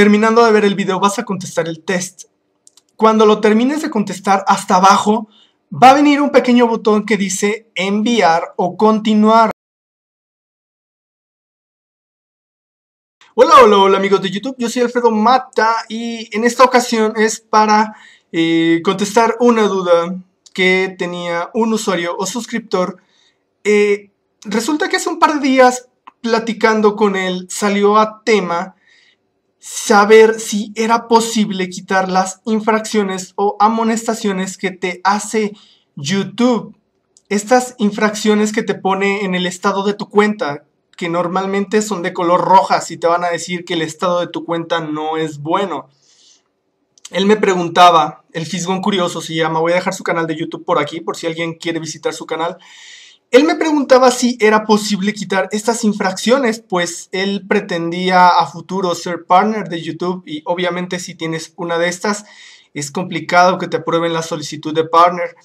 Terminando de ver el video vas a contestar el test. Cuando lo termines de contestar hasta abajo, va a venir un pequeño botón que dice enviar o continuar. Hola, hola, hola amigos de YouTube, yo soy Alfredo Mata y en esta ocasión es para eh, contestar una duda que tenía un usuario o suscriptor. Eh, resulta que hace un par de días platicando con él salió a tema saber si era posible quitar las infracciones o amonestaciones que te hace YouTube. Estas infracciones que te pone en el estado de tu cuenta, que normalmente son de color roja, si te van a decir que el estado de tu cuenta no es bueno. Él me preguntaba, el Fisgón Curioso se llama, voy a dejar su canal de YouTube por aquí, por si alguien quiere visitar su canal. Él me preguntaba si era posible quitar estas infracciones, pues él pretendía a futuro ser partner de YouTube y obviamente si tienes una de estas es complicado que te aprueben la solicitud de partner.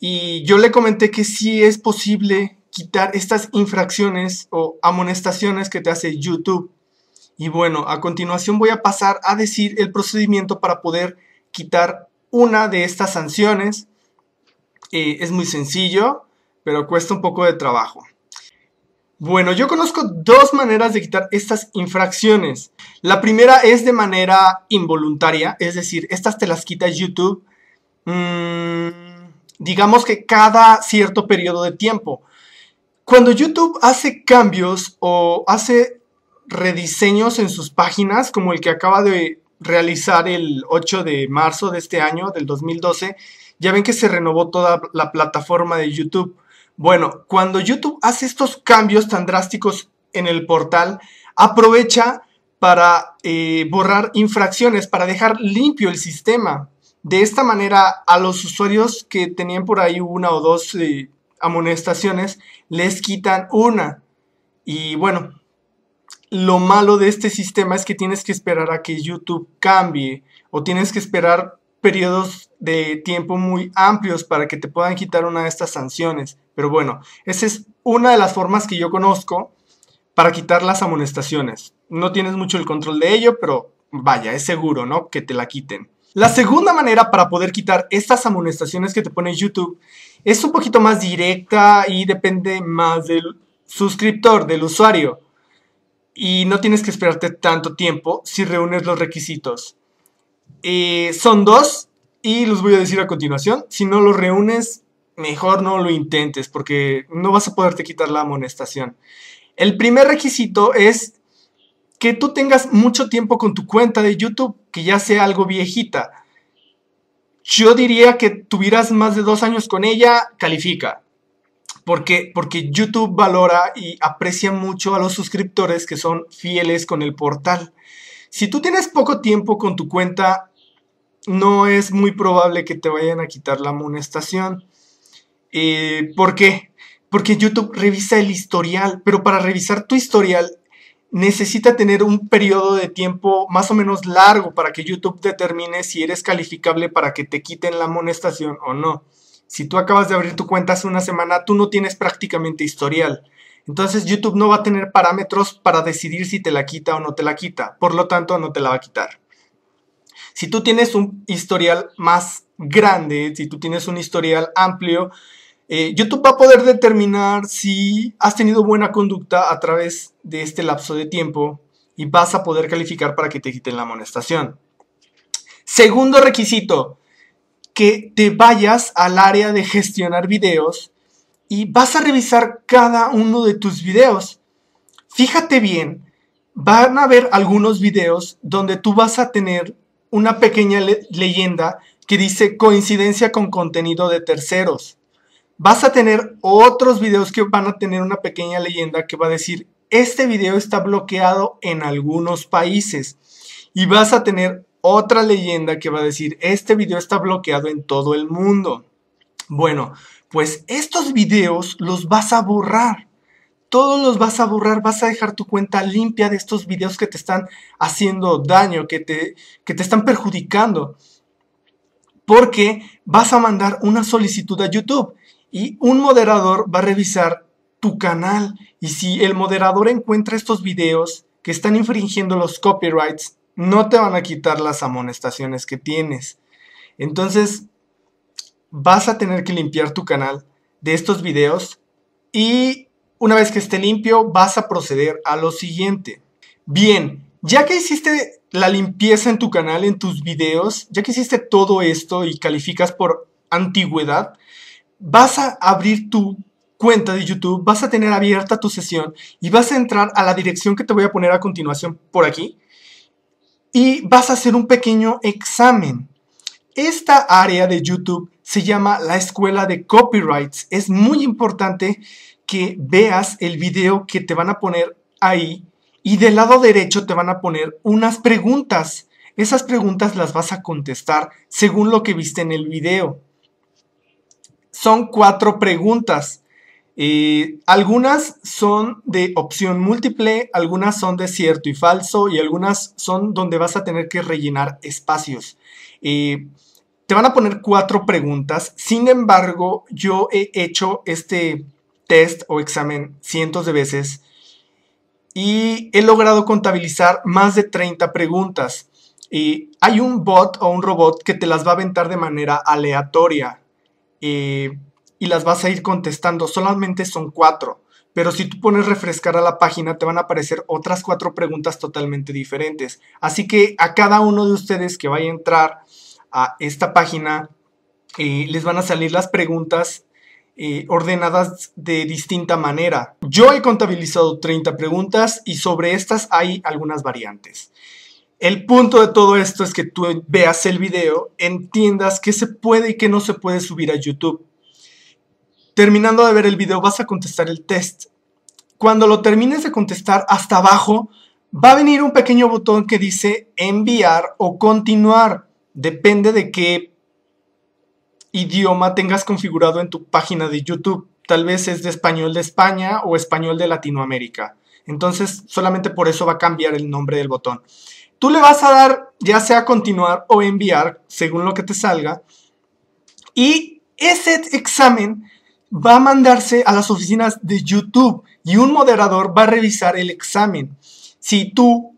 Y yo le comenté que sí es posible quitar estas infracciones o amonestaciones que te hace YouTube. Y bueno, a continuación voy a pasar a decir el procedimiento para poder quitar una de estas sanciones. Eh, es muy sencillo, pero cuesta un poco de trabajo. Bueno, yo conozco dos maneras de quitar estas infracciones. La primera es de manera involuntaria, es decir, estas te las quita YouTube, mm, digamos que cada cierto periodo de tiempo. Cuando YouTube hace cambios o hace rediseños en sus páginas, como el que acaba de realizar el 8 de marzo de este año, del 2012, ya ven que se renovó toda la plataforma de YouTube. Bueno, cuando YouTube hace estos cambios tan drásticos en el portal, aprovecha para eh, borrar infracciones, para dejar limpio el sistema. De esta manera, a los usuarios que tenían por ahí una o dos eh, amonestaciones, les quitan una. Y bueno, lo malo de este sistema es que tienes que esperar a que YouTube cambie o tienes que esperar periodos de tiempo muy amplios para que te puedan quitar una de estas sanciones. Pero bueno, esa es una de las formas que yo conozco para quitar las amonestaciones. No tienes mucho el control de ello, pero vaya, es seguro, ¿no? Que te la quiten. La segunda manera para poder quitar estas amonestaciones que te pone YouTube es un poquito más directa y depende más del suscriptor, del usuario. Y no tienes que esperarte tanto tiempo si reúnes los requisitos. Eh, son dos y los voy a decir a continuación. Si no los reúnes, mejor no lo intentes porque no vas a poderte quitar la amonestación. El primer requisito es que tú tengas mucho tiempo con tu cuenta de YouTube, que ya sea algo viejita. Yo diría que tuvieras más de dos años con ella, califica. Porque, porque YouTube valora y aprecia mucho a los suscriptores que son fieles con el portal. Si tú tienes poco tiempo con tu cuenta, no es muy probable que te vayan a quitar la amonestación. Eh, ¿Por qué? Porque YouTube revisa el historial, pero para revisar tu historial necesita tener un periodo de tiempo más o menos largo para que YouTube determine si eres calificable para que te quiten la amonestación o no. Si tú acabas de abrir tu cuenta hace una semana, tú no tienes prácticamente historial. Entonces YouTube no va a tener parámetros para decidir si te la quita o no te la quita. Por lo tanto, no te la va a quitar. Si tú tienes un historial más grande, si tú tienes un historial amplio, eh, YouTube va a poder determinar si has tenido buena conducta a través de este lapso de tiempo y vas a poder calificar para que te quiten la amonestación. Segundo requisito, que te vayas al área de gestionar videos y vas a revisar cada uno de tus videos. Fíjate bien, van a haber algunos videos donde tú vas a tener una pequeña leyenda que dice coincidencia con contenido de terceros. Vas a tener otros videos que van a tener una pequeña leyenda que va a decir, este video está bloqueado en algunos países. Y vas a tener otra leyenda que va a decir, este video está bloqueado en todo el mundo. Bueno, pues estos videos los vas a borrar. Todos los vas a borrar, vas a dejar tu cuenta limpia de estos videos que te están haciendo daño, que te, que te están perjudicando porque vas a mandar una solicitud a YouTube y un moderador va a revisar tu canal y si el moderador encuentra estos videos que están infringiendo los copyrights, no te van a quitar las amonestaciones que tienes. Entonces, vas a tener que limpiar tu canal de estos videos y una vez que esté limpio, vas a proceder a lo siguiente. Bien, ya que hiciste la limpieza en tu canal, en tus videos, ya que hiciste todo esto y calificas por antigüedad, vas a abrir tu cuenta de YouTube, vas a tener abierta tu sesión y vas a entrar a la dirección que te voy a poner a continuación por aquí y vas a hacer un pequeño examen. Esta área de YouTube se llama la escuela de copyrights. Es muy importante que veas el video que te van a poner ahí y del lado derecho te van a poner unas preguntas. Esas preguntas las vas a contestar según lo que viste en el video. Son cuatro preguntas. Eh, algunas son de opción múltiple, algunas son de cierto y falso y algunas son donde vas a tener que rellenar espacios. Eh, te van a poner cuatro preguntas. Sin embargo, yo he hecho este test o examen cientos de veces y he logrado contabilizar más de 30 preguntas. Y hay un bot o un robot que te las va a aventar de manera aleatoria eh, y, las vas a ir contestando. Solamente son cuatro, pero si tú pones refrescar a la página te van a aparecer otras cuatro preguntas totalmente diferentes. Así que a cada uno de ustedes que vaya a entrar a esta página eh, les van a salir las preguntas eh, ordenadas de distinta manera. Yo he contabilizado 30 preguntas y sobre estas hay algunas variantes. El punto de todo esto es que tú veas el video, entiendas qué se puede y qué no se puede subir a YouTube. Terminando de ver el video vas a contestar el test. Cuando lo termines de contestar hasta abajo va a venir un pequeño botón que dice enviar o continuar. Depende de qué idioma tengas configurado en tu página de YouTube. Tal vez es de español de España o español de Latinoamérica. Entonces, solamente por eso va a cambiar el nombre del botón. Tú le vas a dar ya sea continuar o enviar, según lo que te salga. Y ese examen va a mandarse a las oficinas de YouTube y un moderador va a revisar el examen. Si tú,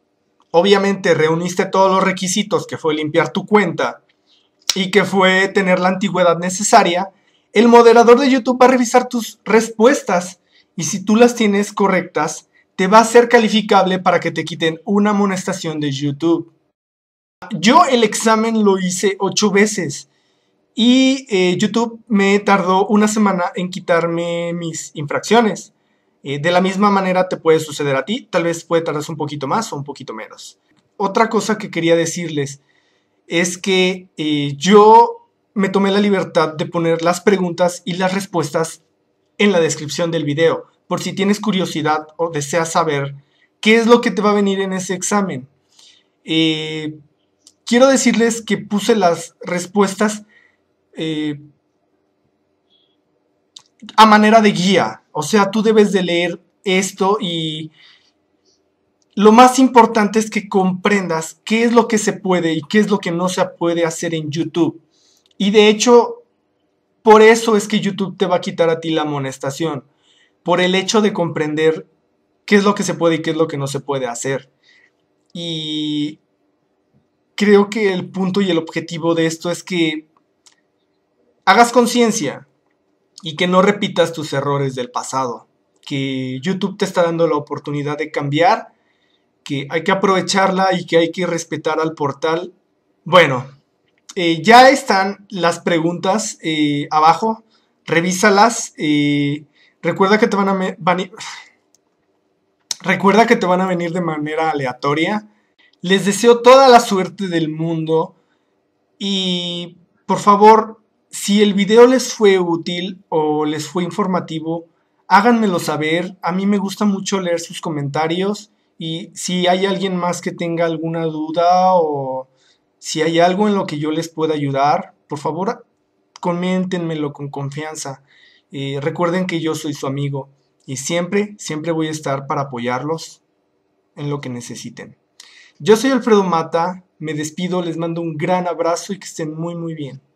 obviamente, reuniste todos los requisitos, que fue limpiar tu cuenta, y que fue tener la antigüedad necesaria, el moderador de YouTube va a revisar tus respuestas y si tú las tienes correctas, te va a ser calificable para que te quiten una amonestación de YouTube. Yo el examen lo hice ocho veces y eh, YouTube me tardó una semana en quitarme mis infracciones. Eh, de la misma manera te puede suceder a ti, tal vez puede tardar un poquito más o un poquito menos. Otra cosa que quería decirles, es que eh, yo me tomé la libertad de poner las preguntas y las respuestas en la descripción del video, por si tienes curiosidad o deseas saber qué es lo que te va a venir en ese examen. Eh, quiero decirles que puse las respuestas eh, a manera de guía, o sea, tú debes de leer esto y lo más importante es que comprendas qué es lo que se puede y qué es lo que no se puede hacer en YouTube. Y de hecho, por eso es que YouTube te va a quitar a ti la amonestación, por el hecho de comprender qué es lo que se puede y qué es lo que no se puede hacer. Y creo que el punto y el objetivo de esto es que hagas conciencia y que no repitas tus errores del pasado, que YouTube te está dando la oportunidad de cambiar que hay que aprovecharla y que hay que respetar al portal. Bueno, eh, ya están las preguntas eh, abajo, revísalas. Eh, recuerda, que te van a van recuerda que te van a venir de manera aleatoria. Les deseo toda la suerte del mundo y por favor, si el video les fue útil o les fue informativo, háganmelo saber. A mí me gusta mucho leer sus comentarios y si hay alguien más que tenga alguna duda o si hay algo en lo que yo les pueda ayudar, por favor, coméntenmelo con confianza. Eh, recuerden que yo soy su amigo y siempre, siempre voy a estar para apoyarlos en lo que necesiten. Yo soy Alfredo Mata, me despido, les mando un gran abrazo y que estén muy, muy bien.